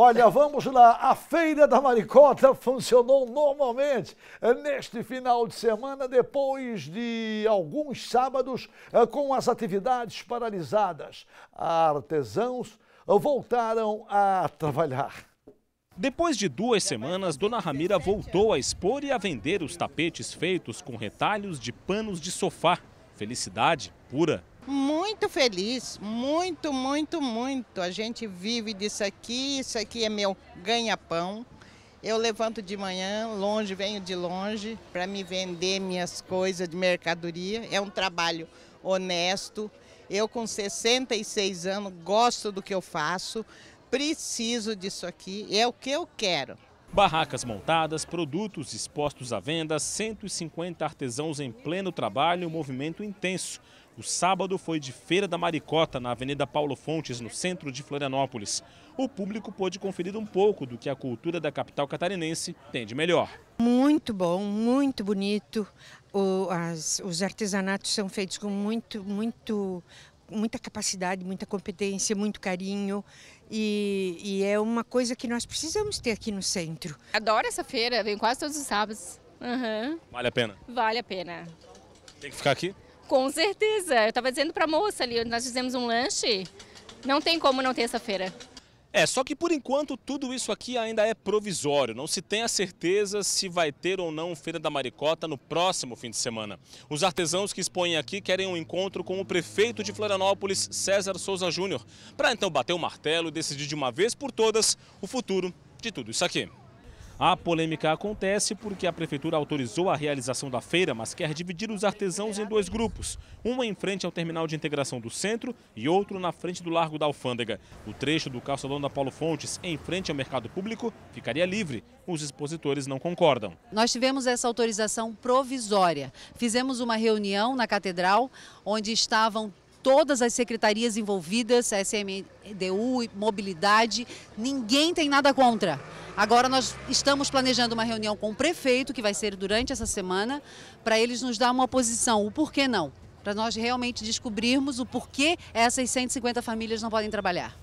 Olha, vamos lá. A Feira da Maricota funcionou normalmente eh, neste final de semana, depois de alguns sábados eh, com as atividades paralisadas. Artesãos voltaram a trabalhar. Depois de duas semanas, Dona Ramira voltou a expor e a vender os tapetes feitos com retalhos de panos de sofá. Felicidade pura muito feliz, muito, muito, muito. A gente vive disso aqui, isso aqui é meu ganha-pão. Eu levanto de manhã, longe, venho de longe, para me vender minhas coisas de mercadoria. É um trabalho honesto. Eu, com 66 anos, gosto do que eu faço, preciso disso aqui, é o que eu quero. Barracas montadas, produtos expostos à venda, 150 artesãos em pleno trabalho, um movimento intenso. O sábado foi de Feira da Maricota, na Avenida Paulo Fontes, no centro de Florianópolis. O público pôde conferir um pouco do que a cultura da capital catarinense tem de melhor. Muito bom, muito bonito. O, as, os artesanatos são feitos com muito, muito, muita capacidade, muita competência, muito carinho. E, e, é uma coisa que nós precisamos ter aqui no centro. Adoro essa feira, venho quase todos os sábados. Uhum. Vale a pena? Vale a pena. Tem que ficar aqui? Com certeza. Eu estava dizendo para a moça ali, nós fizemos um lanche. Não tem como não ter essa feira. É, só que por enquanto tudo isso aqui ainda é provisório. Não se tem a certeza se vai ter ou não Feira da Maricota no próximo fim de semana. Os artesãos que expõem aqui querem um encontro com o prefeito de Florianópolis, César Souza Júnior, para então bater o martelo e decidir de uma vez por todas o futuro de tudo isso aqui. A polêmica acontece porque a prefeitura autorizou a realização da feira, mas quer dividir os artesãos em dois grupos, um em frente ao terminal de integração do centro e outro na frente do Largo da Alfândega. O trecho do calçadão da Paulo Fontes, em frente ao mercado público, ficaria livre. Os expositores não concordam. Nós tivemos essa autorização provisória. Fizemos uma reunião na catedral, onde estavam todas as secretarias envolvidas, SMDU, mobilidade, ninguém tem nada contra. Agora nós estamos planejando uma reunião com o prefeito, que vai ser durante essa semana, para eles nos dar uma posição, o porquê não, para nós realmente descobrirmos o porquê essas 150 famílias não podem trabalhar.